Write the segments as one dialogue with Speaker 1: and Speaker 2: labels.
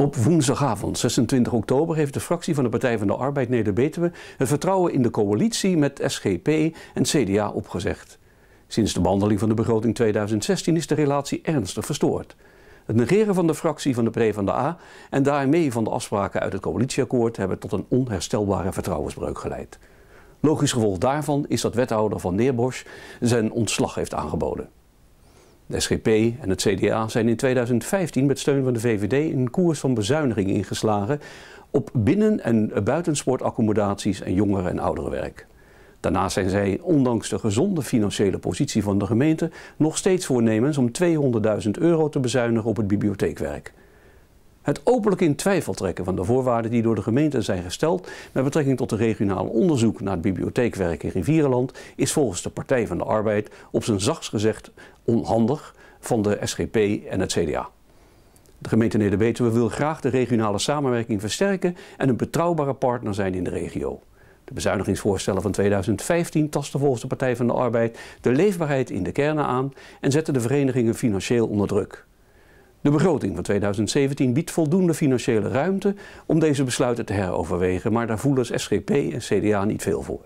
Speaker 1: Op woensdagavond, 26 oktober, heeft de fractie van de Partij van de Arbeid Neder-Betuwe het vertrouwen in de coalitie met SGP en CDA opgezegd. Sinds de behandeling van de begroting 2016 is de relatie ernstig verstoord. Het negeren van de fractie van de PvdA van de A en daarmee van de afspraken uit het coalitieakkoord hebben tot een onherstelbare vertrouwensbreuk geleid. Logisch gevolg daarvan is dat wethouder van Neerbosch zijn ontslag heeft aangeboden. De SGP en het CDA zijn in 2015 met steun van de VVD een koers van bezuiniging ingeslagen op binnen- en buitensportaccommodaties en jongeren- en ouderenwerk. Daarnaast zijn zij, ondanks de gezonde financiële positie van de gemeente, nog steeds voornemens om 200.000 euro te bezuinigen op het bibliotheekwerk. Het openlijk in twijfel trekken van de voorwaarden die door de gemeente zijn gesteld met betrekking tot de regionale onderzoek naar het bibliotheekwerk in Rivierenland is volgens de Partij van de Arbeid op zijn zachts gezegd onhandig van de SGP en het CDA. De gemeente Neder-Betuwe wil graag de regionale samenwerking versterken en een betrouwbare partner zijn in de regio. De bezuinigingsvoorstellen van 2015 tasten volgens de Partij van de Arbeid de leefbaarheid in de kernen aan en zetten de verenigingen financieel onder druk. De begroting van 2017 biedt voldoende financiële ruimte om deze besluiten te heroverwegen, maar daar voelen SGP en CDA niet veel voor.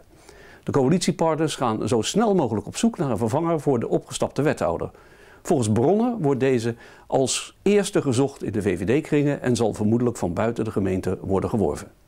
Speaker 1: De coalitiepartners gaan zo snel mogelijk op zoek naar een vervanger voor de opgestapte wethouder. Volgens bronnen wordt deze als eerste gezocht in de VVD-kringen en zal vermoedelijk van buiten de gemeente worden geworven.